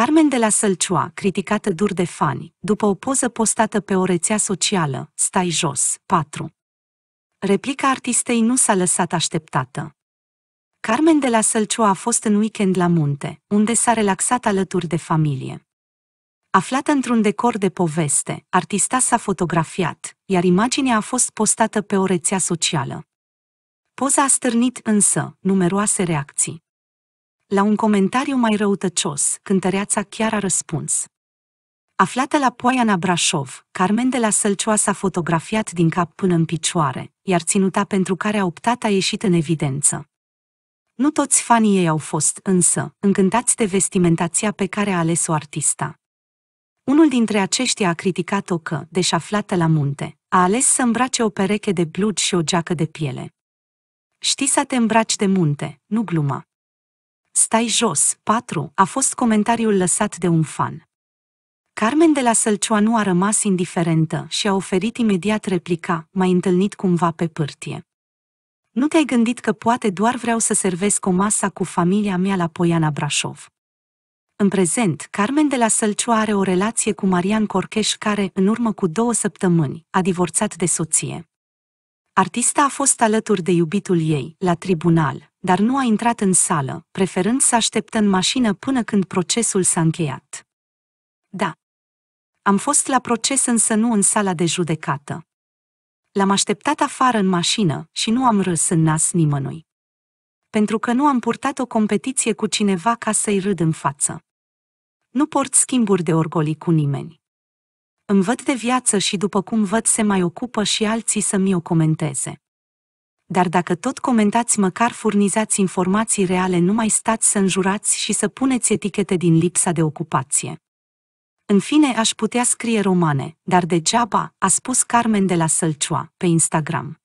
Carmen de la Sălcioa, criticată dur de fani, după o poză postată pe o rețea socială, stai jos, 4. Replica artistei nu s-a lăsat așteptată. Carmen de la Sălcioa a fost în weekend la munte, unde s-a relaxat alături de familie. Aflată într-un decor de poveste, artista s-a fotografiat, iar imaginea a fost postată pe o rețea socială. Poza a stârnit însă numeroase reacții. La un comentariu mai răutăcios, cântăreața chiar a răspuns. Aflată la Poiana Brașov, Carmen de la Sălcioa s-a fotografiat din cap până în picioare, iar ținuta pentru care a optat a ieșit în evidență. Nu toți fanii ei au fost, însă, încântați de vestimentația pe care a ales-o artista. Unul dintre aceștia a criticat-o că, deși aflată la munte, a ales să îmbrace o pereche de blugi și o geacă de piele. Știi să te îmbraci de munte, nu gluma. Stai jos, 4, a fost comentariul lăsat de un fan. Carmen de la Sălcioanu a rămas indiferentă și a oferit imediat replica, mai întâlnit cumva pe pârtie. Nu te-ai gândit că poate doar vreau să servesc o masă cu familia mea la Poiana Brașov. În prezent, Carmen de la Sălcioa are o relație cu Marian Corcheș care, în urmă cu două săptămâni, a divorțat de soție. Artista a fost alături de iubitul ei, la tribunal, dar nu a intrat în sală, preferând să așteptă în mașină până când procesul s-a încheiat. Da. Am fost la proces însă nu în sala de judecată. L-am așteptat afară în mașină și nu am râs în nas nimănui. Pentru că nu am purtat o competiție cu cineva ca să-i râd în față. Nu port schimburi de orgolii cu nimeni îmi văd de viață și după cum văd se mai ocupă și alții să mi o comenteze. Dar dacă tot comentați, măcar furnizați informații reale, nu mai stați să înjurați și să puneți etichete din lipsa de ocupație. În fine, aș putea scrie romane, dar degeaba, a spus Carmen de la Sălcioa, pe Instagram.